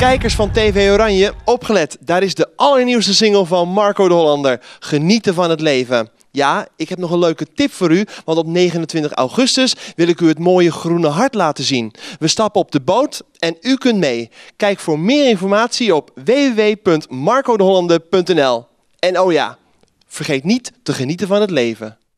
Kijkers van TV Oranje, opgelet. Daar is de allernieuwste single van Marco de Hollander. Genieten van het leven. Ja, ik heb nog een leuke tip voor u, want op 29 augustus wil ik u het mooie groene hart laten zien. We stappen op de boot en u kunt mee. Kijk voor meer informatie op www.marcodehollander.nl. En oh ja, vergeet niet te genieten van het leven.